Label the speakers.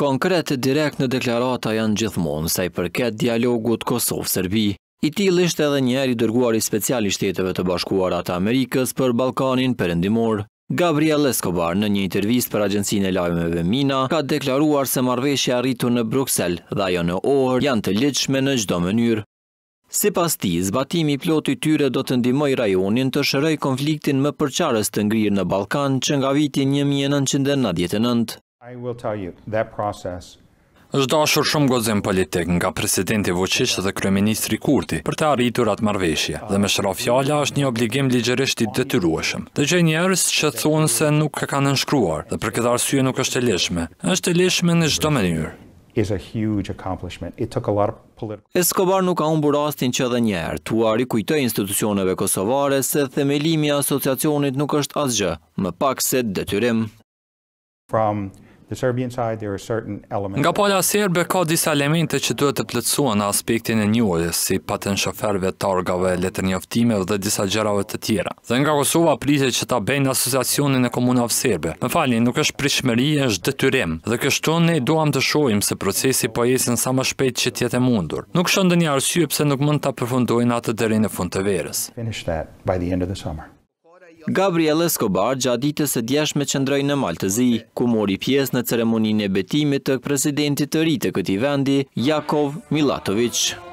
Speaker 1: Konkrete direkt në deklarata janë gjithmonë sa i përket dialogut Kosovë-Serbi. I tjil ishte edhe njeri dërguar i speciali shteteve të bashkuarat Amerikës për Balkanin për endimor. Gabriel Escobar në një intervjist për agjensin e lajmeve Mina ka deklaruar se marveshja rritu në Bruxelles dhe ajo në orë janë të lichme në gjdo mënyrë. Si pas ti, zbatimi ploti tyre do të ndimoj rajonin të shërëj konfliktin më përqarës të ngrirë në Balkan që nga vitin 1999. I will tell you that process është dashur shumë gozim
Speaker 2: politik nga presidenti Vucic dhe kryeministri Kurti për të arritur atë marveshje, dhe me shëra fjalla është një obligim ligjërisht i detyrueshëm. Dhe gjë njerës që thonë se nuk ka kanë
Speaker 1: nënshkruar, dhe për këtë arsye nuk është e lishme,
Speaker 2: është e lishme në gjdo menyrë.
Speaker 1: is a nuk ka unë burastin që dhe njerë, tuar i kujtoj institucioneve kosovare se themelimi asociacionit nuk është asgjë, më pak se detyrim. From The Serbian side there are certain elements. Nga
Speaker 2: pala serbe ka disa elemente që duhet të plotësohen në aspektin e njohjes, si patën shoferëve targave, letër njoftime dhe disa gjëra të tjera. Dhe nga Kosova pritet që ta bëjnë asociacionin e komunave serbe. Më falni, nuk është prishmëri, është detyrim. Dhe kështu ne duam të shohim se procesi po ecën sa më shpejt që të jetë e mundur. Nuk shon ndonjë arsye pse nuk mund ta përfundojnë atë deri në fund të verës.
Speaker 1: Gabriel Escobar gjatë ditës së djeshme qëndroi në Maltëzi, ku mori pjesë në ceremoninë e betimit të presidentit të ri të këtij vendi, Jakov Milatovic.